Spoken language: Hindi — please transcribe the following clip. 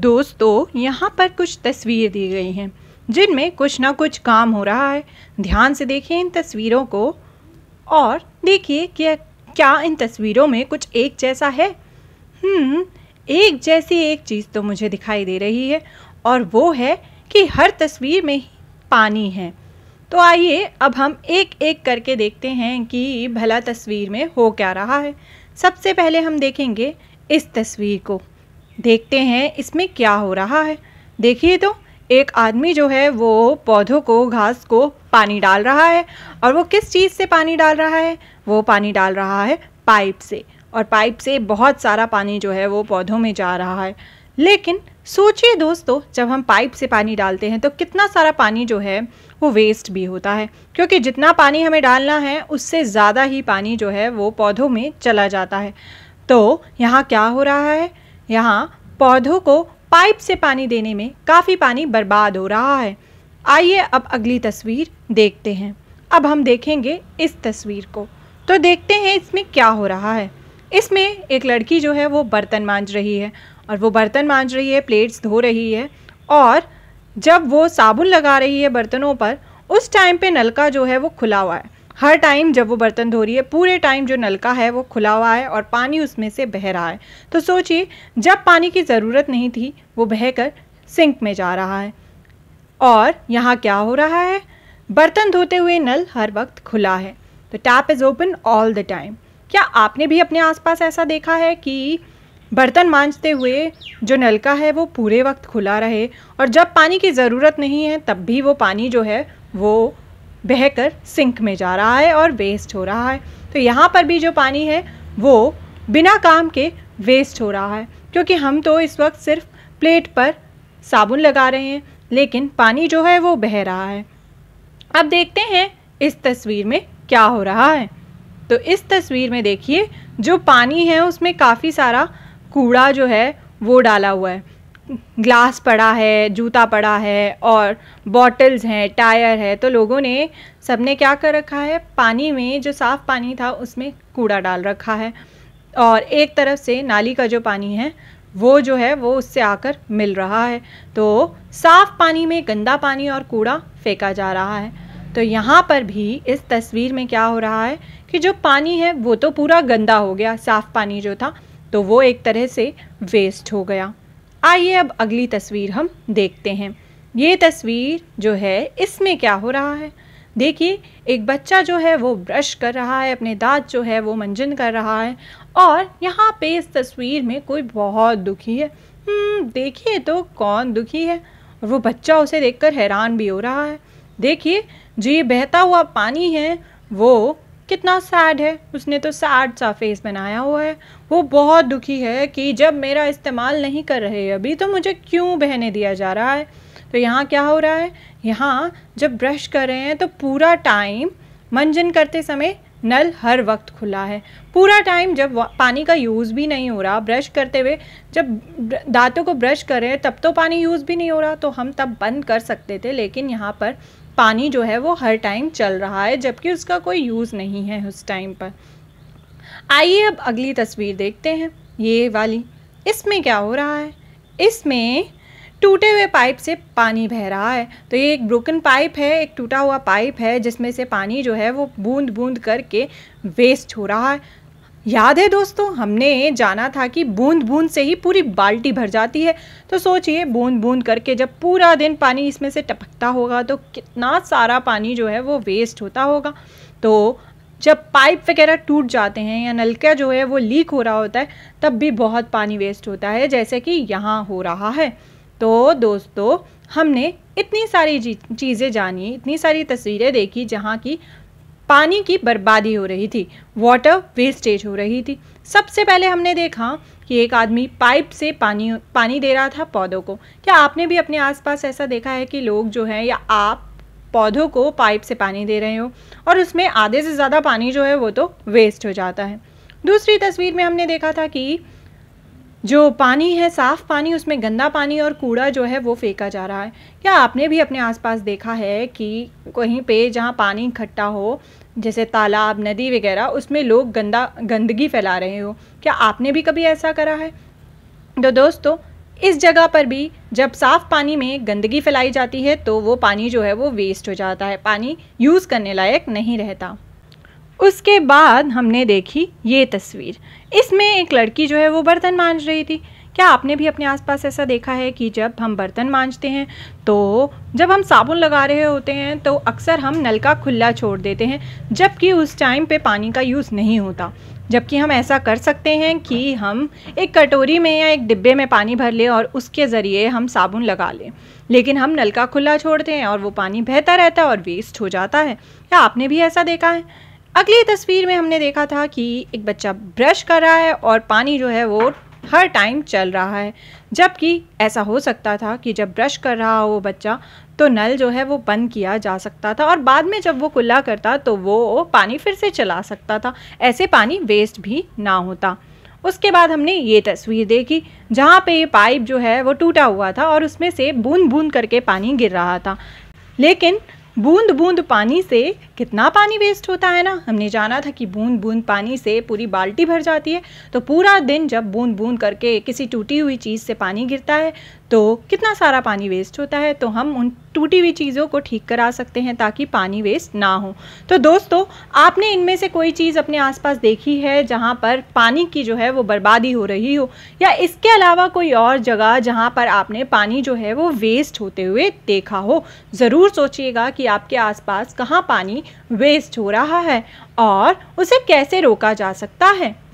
दोस्तों यहाँ पर कुछ तस्वीर दी गई हैं जिनमें कुछ ना कुछ काम हो रहा है ध्यान से देखिए इन तस्वीरों को और देखिए क्या क्या इन तस्वीरों में कुछ एक जैसा है हम्म, एक जैसी एक चीज़ तो मुझे दिखाई दे रही है और वो है कि हर तस्वीर में पानी है तो आइए अब हम एक एक करके देखते हैं कि भला तस्वीर में हो क्या रहा है सबसे पहले हम देखेंगे इस तस्वीर को देखते हैं इसमें क्या हो रहा है देखिए तो एक आदमी जो है वो पौधों को घास को पानी डाल रहा है और वो किस चीज़ से पानी डाल रहा है वो पानी डाल रहा है पाइप से और पाइप से बहुत सारा पानी जो है वो पौधों में जा रहा है लेकिन सोचिए दोस्तों जब हम पाइप से पानी डालते हैं तो कितना सारा पानी जो है वो वेस्ट भी होता है क्योंकि जितना पानी हमें डालना है उससे ज़्यादा ही पानी जो है वो पौधों में चला जाता है तो यहाँ क्या हो रहा है यहाँ पौधों को पाइप से पानी देने में काफ़ी पानी बर्बाद हो रहा है आइए अब अगली तस्वीर देखते हैं अब हम देखेंगे इस तस्वीर को तो देखते हैं इसमें क्या हो रहा है इसमें एक लड़की जो है वो बर्तन मांझ रही है और वो बर्तन मांझ रही है प्लेट्स धो रही है और जब वो साबुन लगा रही है बर्तनों पर उस टाइम पे नलका जो है वो खुला हुआ है हर टाइम जब वो बर्तन धो रही है पूरे टाइम जो नलका है वो खुला हुआ है और पानी उसमें से बह रहा है तो सोचिए जब पानी की ज़रूरत नहीं थी वो बह कर सिंक में जा रहा है और यहाँ क्या हो रहा है बर्तन धोते हुए नल हर वक्त खुला है तो tap is open all the time क्या आपने भी अपने आसपास ऐसा देखा है कि बर्तन मांजते हुए जो नलका है वो पूरे वक्त खुला रहे और जब पानी की ज़रूरत नहीं है तब भी वो पानी जो है वो बहकर सिंक में जा रहा है और वेस्ट हो रहा है तो यहाँ पर भी जो पानी है वो बिना काम के वेस्ट हो रहा है क्योंकि हम तो इस वक्त सिर्फ प्लेट पर साबुन लगा रहे हैं लेकिन पानी जो है वो बह रहा है अब देखते हैं इस तस्वीर में क्या हो रहा है तो इस तस्वीर में देखिए जो पानी है उसमें काफ़ी सारा कूड़ा जो है वो डाला हुआ है ग्लास पड़ा है जूता पड़ा है और बॉटल्स हैं टायर है तो लोगों ने सब ने क्या कर रखा है पानी में जो साफ़ पानी था उसमें कूड़ा डाल रखा है और एक तरफ से नाली का जो पानी है वो जो है वो उससे आकर मिल रहा है तो साफ़ पानी में गंदा पानी और कूड़ा फेंका जा रहा है तो यहाँ पर भी इस तस्वीर में क्या हो रहा है कि जो पानी है वो तो पूरा गंदा हो गया साफ़ पानी जो था तो वो एक तरह से वेस्ट हो गया आइए अब अगली तस्वीर हम देखते हैं ये तस्वीर जो है इसमें क्या हो रहा है देखिए एक बच्चा जो है वो ब्रश कर रहा है अपने दांत जो है वो मंजन कर रहा है और यहाँ पे इस तस्वीर में कोई बहुत दुखी है हम्म, देखिए तो कौन दुखी है और वो बच्चा उसे देखकर हैरान भी हो रहा है देखिए जो ये बहता हुआ पानी है वो कितना सैड है उसने तो सैड सा फेस बनाया हुआ है वो बहुत दुखी है कि जब मेरा इस्तेमाल नहीं कर रहे अभी तो मुझे क्यों बहने दिया जा रहा है तो यहाँ क्या हो रहा है यहाँ जब ब्रश कर रहे हैं तो पूरा टाइम मंजन करते समय नल हर वक्त खुला है पूरा टाइम जब पानी का यूज़ भी नहीं हो रहा ब्रश करते हुए जब दांतों को ब्रश कर रहे हैं तब तो पानी यूज़ भी नहीं हो रहा तो हम तब बंद कर सकते थे लेकिन यहाँ पर पानी जो है वो हर टाइम चल रहा है जबकि उसका कोई यूज़ नहीं है उस टाइम पर आइए अब अगली तस्वीर देखते हैं ये वाली इसमें क्या हो रहा है इसमें टूटे हुए पाइप से पानी बह रहा है तो ये एक ब्रोकन पाइप है एक टूटा हुआ पाइप है जिसमें से पानी जो है वो बूंद बूंद करके वेस्ट हो रहा है याद है दोस्तों हमने जाना था कि बूंद बूंद से ही पूरी बाल्टी भर जाती है तो सोचिए बूंद बूंद करके जब पूरा दिन पानी इसमें से टपकता होगा तो कितना सारा पानी जो है वो वेस्ट होता होगा तो जब पाइप वगैरह टूट जाते हैं या नलका जो है वो लीक हो रहा होता है तब भी बहुत पानी वेस्ट होता है जैसे कि यहाँ हो रहा है तो दोस्तों हमने इतनी सारी चीज़ें जानी इतनी सारी तस्वीरें देखी जहाँ की पानी की बर्बादी हो रही थी वाटर वेस्टेज हो रही थी सबसे पहले हमने देखा कि एक आदमी पाइप से पानी पानी दे रहा था पौधों को क्या आपने भी अपने आसपास ऐसा देखा है कि लोग जो हैं या आप पौधों को पाइप से पानी दे रहे हो और उसमें आधे से ज़्यादा पानी जो है वो तो वेस्ट हो जाता है दूसरी तस्वीर में हमने देखा था कि जो पानी है साफ़ पानी उसमें गंदा पानी और कूड़ा जो है वो फेंका जा रहा है क्या आपने भी अपने आसपास देखा है कि कहीं पे जहाँ पानी इकट्ठा हो जैसे तालाब नदी वगैरह उसमें लोग गंदा गंदगी फैला रहे हो क्या आपने भी कभी ऐसा करा है तो दोस्तों इस जगह पर भी जब साफ़ पानी में गंदगी फैलाई जाती है तो वो पानी जो है वो वेस्ट हो जाता है पानी यूज़ करने लायक नहीं रहता उसके बाद हमने देखी ये तस्वीर इसमें एक लड़की जो है वो बर्तन मांझ रही थी क्या आपने भी अपने आसपास ऐसा देखा है कि जब हम बर्तन मांजते हैं तो जब हम साबुन लगा रहे होते हैं तो अक्सर हम नलका खुला छोड़ देते हैं जबकि उस टाइम पे पानी का यूज़ नहीं होता जबकि हम ऐसा कर सकते हैं कि हम एक कटोरी में या एक डिब्बे में पानी भर लें और उसके ज़रिए हम साबुन लगा लें लेकिन हम नलका खुला छोड़ते हैं और वो पानी बहता रहता है और वेस्ट हो जाता है क्या आपने भी ऐसा देखा है अगली तस्वीर में हमने देखा था कि एक बच्चा ब्रश कर रहा है और पानी जो है वो हर टाइम चल रहा है जबकि ऐसा हो सकता था कि जब ब्रश कर रहा हो बच्चा तो नल जो है वो बंद किया जा सकता था और बाद में जब वो कुल्ला करता तो वो पानी फिर से चला सकता था ऐसे पानी वेस्ट भी ना होता उसके बाद हमने ये तस्वीर देखी जहाँ पे ये पाइप जो है वो टूटा हुआ था और उसमें से बूंद बूंद करके पानी गिर रहा था लेकिन बूंद बूंद पानी से कितना पानी वेस्ट होता है ना हमने जाना था कि बूंद बूंद पानी से पूरी बाल्टी भर जाती है तो पूरा दिन जब बूंद बूंद करके किसी टूटी हुई चीज़ से पानी गिरता है तो कितना सारा पानी वेस्ट होता है तो हम उन टूटी हुई चीज़ों को ठीक करा सकते हैं ताकि पानी वेस्ट ना हो तो दोस्तों आपने इनमें से कोई चीज़ अपने आसपास देखी है जहाँ पर पानी की जो है वो बर्बादी हो रही हो या इसके अलावा कोई और जगह जहाँ पर आपने पानी जो है वो वेस्ट होते हुए देखा हो ज़रूर सोचिएगा कि आपके आसपास कहाँ पानी वेस्ट हो रहा है और उसे कैसे रोका जा सकता है